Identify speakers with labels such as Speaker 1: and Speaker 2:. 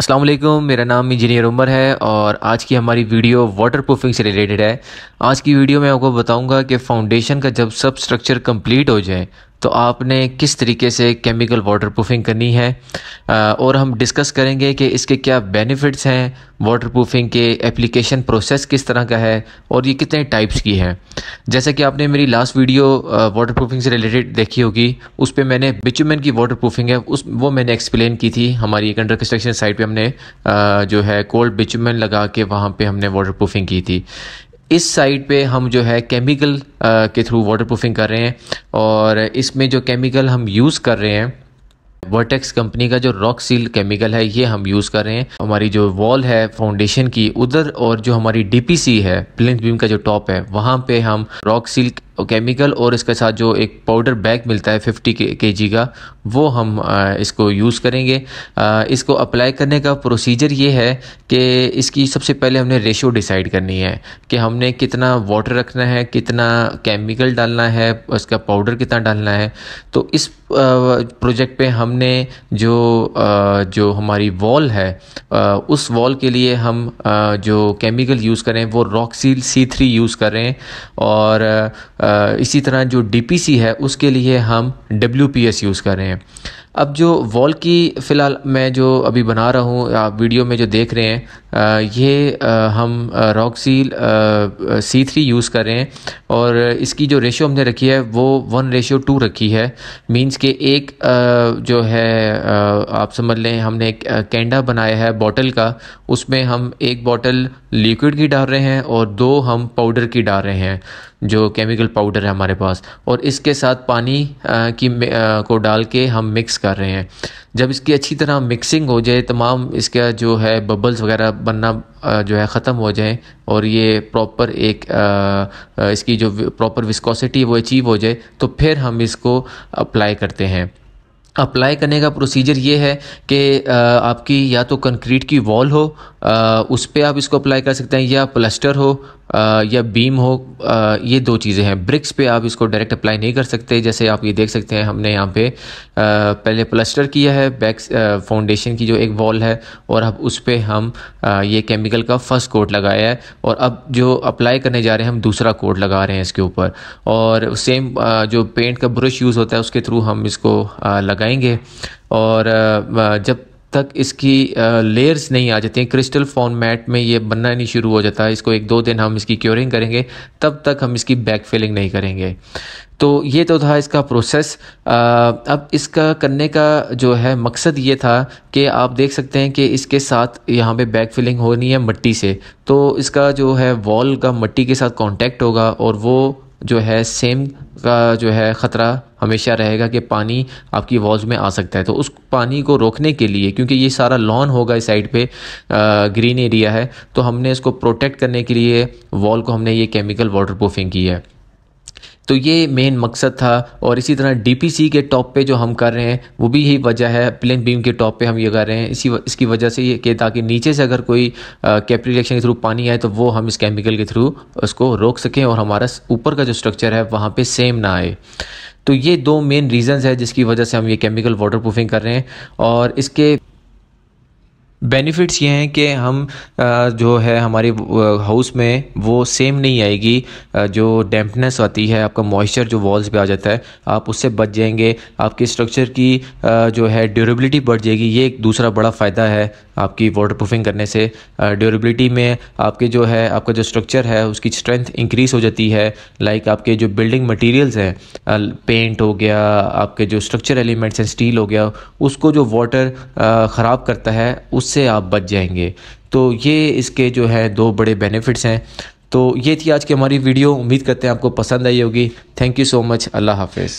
Speaker 1: असलम मेरा नाम इंजीनियर उमर है और आज की हमारी वीडियो वाटर प्रूफिंग से रिलेटेड है आज की वीडियो में आपको बताऊंगा कि फाउंडेशन का जब सब स्ट्रक्चर कंप्लीट हो जाए तो आपने किस तरीके से केमिकल वाटर प्रूफिंग करनी है और हम डिस्कस करेंगे कि इसके क्या बेनिफिट्स हैं वाटर प्रूफिंग के एप्लीकेशन प्रोसेस किस तरह का है और ये कितने टाइप्स की है जैसे कि आपने मेरी लास्ट वीडियो वाटर प्रूफिंग से रिलेटेड देखी होगी उस पर मैंने बिचुमेन की वाटर प्रूफिंग है उस वो मैंने एक्सप्लेन की थी हमारी एक अंडर कंस्ट्रक्शन साइट पर हमने जो है कोल्ड बिचुमेन लगा के वहाँ पर हमने वाटर प्रूफिंग की थी इस साइड पे हम जो है केमिकल के थ्रू वाटर प्रूफिंग कर रहे हैं और इसमें जो केमिकल हम यूज़ कर रहे हैं वर्टेक्स कंपनी का जो रॉक सील केमिकल है ये हम यूज़ कर रहे हैं हमारी जो वॉल है फाउंडेशन की उधर और जो हमारी डीपीसी है प्लिंथ बीम का जो टॉप है वहाँ पे हम रॉक सील केमिकल और इसके साथ जो एक पाउडर बैग मिलता है 50 के जी का वो हम इसको यूज़ करेंगे इसको अप्लाई करने का प्रोसीजर ये है कि इसकी सबसे पहले हमने रेशो डिसाइड करनी है कि हमने कितना वाटर रखना है कितना केमिकल डालना है उसका पाउडर कितना डालना है तो इस प्रोजेक्ट पे हमने जो जो हमारी वॉल है उस वॉल के लिए हम जो केमिकल यूज़ करें वो rock seal C three use करें और इसी तरह जो डी है उसके लिए हम डब्ल्यू यूज़ कर रहे हैं अब जो वॉल की फ़िलहाल मैं जो अभी बना रहा हूँ आप वीडियो में जो देख रहे हैं ये हम rock seal C three use कर रहे हैं और इसकी जो रेशियो हमने रखी है वो वन रेशियो टू रखी है मींस के एक जो है आप समझ लें हमने एक कैंडा बनाया है बॉटल का उसमें हम एक बॉटल लिक्विड की डाल रहे हैं और दो हम पाउडर की डाल रहे हैं जो केमिकल पाउडर है हमारे पास और इसके साथ पानी की को डाल के हम मिक्स कर रहे हैं जब इसकी अच्छी तरह मिक्सिंग हो जाए तमाम इसका जो है बबल्स वगैरह बनना जो है ख़त्म हो जाए और ये प्रॉपर एक इसकी जो प्रॉपर विस्कोसिटी वो अचीव हो जाए तो फिर हम इसको अप्लाई करते हैं अप्लाई करने का प्रोसीजर ये है कि आपकी या तो कंक्रीट की वॉल हो उस पर आप इसको अप्लाई कर सकते हैं या प्लस्टर हो या बीम हो ये दो चीज़ें हैं ब्रिक्स पे आप इसको डायरेक्ट अप्लाई नहीं कर सकते जैसे आप ये देख सकते हैं हमने यहाँ पे पहले प्लस्टर किया है बैक फाउंडेशन की जो एक वॉल है और अब उस पर हम ये केमिकल का फर्स्ट कोट लगाया है और अब जो अप्लाई करने जा रहे हैं हम दूसरा कोट लगा रहे हैं इसके ऊपर और सेम जो पेंट का ब्रश यूज़ होता है उसके थ्रू हम इसको लगाएँ जाएंगे और जब तक इसकी लेयर्स नहीं आ जाती हैं क्रिस्टल फॉर्मेट में ये बनना नहीं शुरू हो जाता इसको एक दो दिन हम इसकी क्योरिंग करेंगे तब तक हम इसकी बैक फिलिंग नहीं करेंगे तो ये तो था इसका प्रोसेस अब इसका करने का जो है मकसद ये था कि आप देख सकते हैं कि इसके साथ यहाँ पे बैक फिलिंग होनी है मिट्टी से तो इसका जो है वॉल का मिट्टी के साथ कांटेक्ट होगा और वो जो है सेम का जो है ख़तरा हमेशा रहेगा कि पानी आपकी वॉल्स में आ सकता है तो उस पानी को रोकने के लिए क्योंकि ये सारा लॉन होगा इस साइड पे ग्रीन एरिया है तो हमने इसको प्रोटेक्ट करने के लिए वॉल को हमने ये केमिकल वाटर प्रूफिंग की है तो ये मेन मकसद था और इसी तरह डी के टॉप पे जो हम कर रहे हैं वो भी यही वजह है प्लेन बीम के टॉप पे हम ये कर रहे हैं इसी इसकी वजह से ये कि ताकि नीचे से अगर कोई कैप्री रिएक्शन के थ्रू पानी आए तो वो हम इस केमिकल के थ्रू उसको रोक सकें और हमारा ऊपर का जो स्ट्रक्चर है वहाँ पर सेम ना आए तो ये दो मेन रीजंस है जिसकी वजह से हम ये केमिकल वाटर प्रूफिंग कर रहे हैं और इसके बेनिफिट्स ये हैं कि हम जो है हमारी हाउस में वो सेम नहीं आएगी जो डैम्पनेस आती है आपका मॉइस्चर जो वॉल्स पे आ जाता है आप उससे बच जाएंगे आपके स्ट्रक्चर की जो है ड्यूरेबिलिटी बढ़ जाएगी ये एक दूसरा बड़ा फ़ायदा है आपकी वाटर प्रूफिंग करने से ड्यूरेबिलिटी में आपके जो है आपका जो स्ट्रक्चर है उसकी स्ट्रेंथ इंक्रीज़ हो जाती है लाइक आपके जो बिल्डिंग मटीरियल्स हैं पेंट हो गया आपके जो स्ट्रक्चर एलिमेंट्स हैं स्टील हो गया उसको जो वाटर ख़राब करता है उस उससे आप बच जाएंगे तो ये इसके जो है दो बड़े बेनिफिट्स हैं तो ये थी आज की हमारी वीडियो उम्मीद करते हैं आपको पसंद आई होगी थैंक यू सो मच अल्लाह हाफिज़